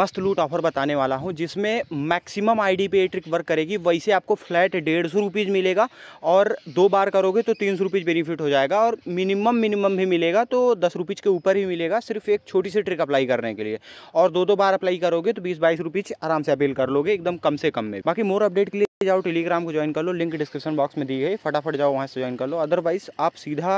मस्त लूट ऑफर बताने वाला हूँ जिसमें मैक्सिमम आईडी पे ट्रिक वर्क करेगी वैसे आपको फ्लैट डेढ़ सौ रुपीज़ मिलेगा और दो बार करोगे तो तीन सौ रुपीज़ बेनिफिट हो जाएगा और मिनिमम मिनिमम भी मिलेगा तो दस रुपीज़ के ऊपर ही मिलेगा सिर्फ एक छोटी सी ट्रिक अप्लाई करने के लिए और दो दो बार अप्लाई करोगे तो बीस बाईस रुपीज़ आराम से अपील कर लोगे एकदम कम से कम में बाकी मोर अपडेट के लिए जाओ टेलीग्राम को ज्वाइन कर लो लिंक डिस्क्रिप्शन बॉक्स में दी गई फटाफट जाओ वहाँ से ज्वाइन कर लो अदरवाइज आप सीधा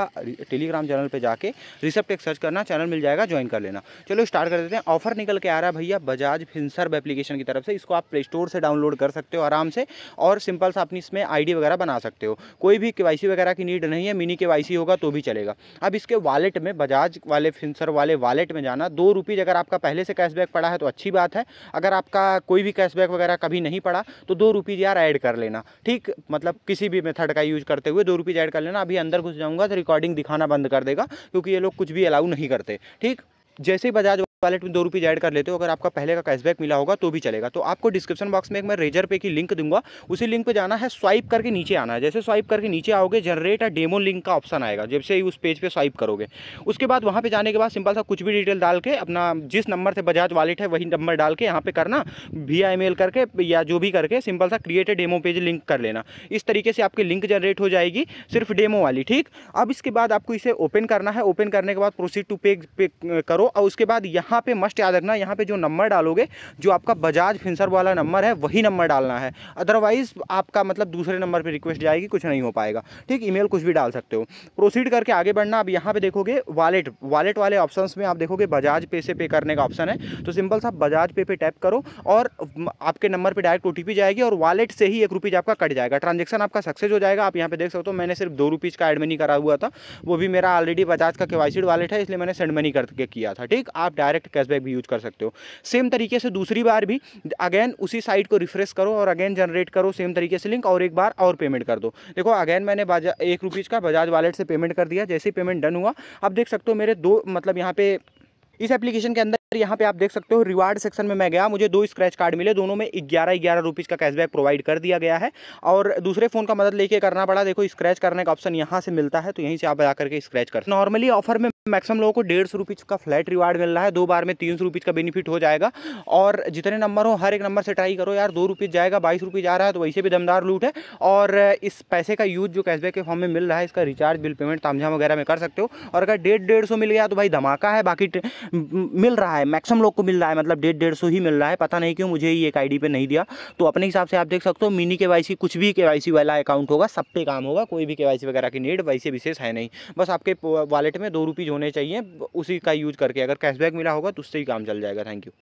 टेलीग्राम चैनल पे जाके रिसेप्ट एक सर्च करना चैनल मिल जाएगा ज्वाइन कर लेना चलो स्टार्ट कर देते हैं ऑफर निकल के आ रहा है भैया बजाज फिंसर्व एप्लीकेशन की तरफ से इसको आप प्ले स्टोर से डाउनलोड कर सकते हो आराम से और सिंपल सा अपनी इसमें आई वगैरह बना सकते हो कोई भी के वगैरह की नीड नहीं है मिनी के होगा तो भी चलेगा अब इसके वालेट में बजाज वाले फिंसर वाले वालेट में जाना दो रुपीज़ अगर आपका पहले से कैशबैक पड़ा है तो अच्छी बात है अगर आपका कोई भी कैशबैक वगैरह कभी नहीं पड़ा तो दो रुपीज़ यार ऐड कर लेना ठीक मतलब किसी भी मेथड का यूज़ करते हुए दो रुपीज़ ऐड कर लेना अभी अंदर घुस जाऊँगा तो रिकॉर्डिंग दिखाना बंद कर देगा क्योंकि ये लोग कुछ भी अलाउ नहीं करते ठीक जैसे ही बजाज वॉलेट में दो रुपये ऐड कर लेते हो अगर आपका पहले का कैशबैक मिला होगा तो भी चलेगा तो आपको डिस्क्रिप्शन बॉक्स में एक मैं रेजर पे की लिंक दूंगा उसी लिंक पे जाना है स्वाइप करके नीचे आना है जैसे स्वाइप करके नीचे आओगे जनरेट अ डेमो लिंक का ऑप्शन आएगा जब से उस पेज पे स्वाइप करोगे उसके बाद वहाँ पर जाने के बाद सिंपल सा कुछ भी डिटेल डाल के अपना जिस नंबर से बजाज वॉलेट है वही नंबर डाल के यहाँ पर करना वी आई करके या जो भी करके सिंपल सा क्रिएटेड डेमो पेज लिंक कर लेना इस तरीके से आपकी लिंक जनरेट हो जाएगी सिर्फ डेमो वाली ठीक अब इसके बाद आपको इसे ओपन करना है ओपन करने के बाद प्रोसीड टू पे करो करो और उसके बाद यहाँ पे मस्ट याद रखना यहाँ पे जो नंबर डालोगे जो आपका बजाज फिंसर वाला नंबर है वही नंबर डालना है अदरवाइज़ आपका मतलब दूसरे नंबर पर रिक्वेस्ट जाएगी कुछ नहीं हो पाएगा ठीक ईमेल कुछ भी डाल सकते हो प्रोसीड करके आगे बढ़ना आप यहाँ पर देखोगे वालेट वालेट वाले ऑप्शन में आप देखोगे बजाज पे से पे करने का ऑप्शन है तो सिंपल सा बजाज पे पे टैप करो और आपके नंबर पर डायरेक्ट ओ जाएगी और वालेट से ही एक रुपीज़ आपका कट जाएगा ट्रांजेक्शन आपका सक्सेस हो जाएगा आप यहाँ पे देख सकते हो मैंने सिर्फ दो रुपीज़ का एड मनी करा हुआ था वो भी मेरा ऑलरेडी बजाज का के वालेट है इसलिए मैंने सेंड मनी करके किया किया था ठीक आप डायरेक्ट कैशबैक भी यूज कर सकते हो सेम तरीके से दूसरी बार भी अगेन उसी साइट को रिफ्रेश करो और अगेन जनरेट करो सेम तरीके से लिंक और एक बार और पेमेंट कर दो देखो अगेन मैंने एक रुपीज़ का बजाज वालेट से पेमेंट कर दिया जैसे पेमेंट डन हुआ आप देख सकते हो मेरे दो मतलब यहाँ पे इस एप्लीकेशन के अंदर यहाँ पे आप देख सकते हो रिवार्ड सेक्शन में मैं गया मुझे दो स्क्रैच कार्ड मिले दोनों में ग्यारह ग्यारह रुपीज़ का कैशबैक प्रोवाइड कर दिया गया है और दूसरे फ़ोन का मदद लेके करना पड़ा देखो स्क्रैच करने का ऑप्शन यहाँ से मिलता है तो यहीं से आप जा करके स्क्रैच कर नॉर्मली ऑफर में मैक्सिमम लोगों को डेढ़ सौ रुपीज़ का फ्लैट रिवार्ड मिल रहा है दो बार में तीन सौ रुपीज़ का बेनिफिट हो जाएगा और जितने नंबर हो हर एक नंबर से ट्राई करो यार दो रुपीज़ जाएगा बाईस रुपीज़ आ रहा है तो वैसे भी दमदार लूट है और इस पैसे का यूज़ जो कैशबैक के फॉर्म में मिल रहा है इसका रिचार्ज बिल पेमेंट तामझाम वगैरह में कर सकते हो और अगर डेढ़ डेढ़ सौ मिल गया तो भाई धमाका है बाकी मिल रहा है मैक्सिमम लोग को मिल रहा है मतलब डेढ़ डेढ़ सौ ही मिल रहा है पता नहीं क्यों मुझे ये एक आई पे नहीं दिया तो अपने हिसाब से आप देख सकते हो मिनी के कुछ भी के वाला अकाउंट होगा सब पे काम होगा कोई भी के वगैरह की नीड वैसे विशेष है नहीं बस आपके वालेट में दो रुपीज़ होने चाहिए उसी का यूज़ करके अगर कैशबैक मिला होगा तो उससे ही काम चल जाएगा थैंक यू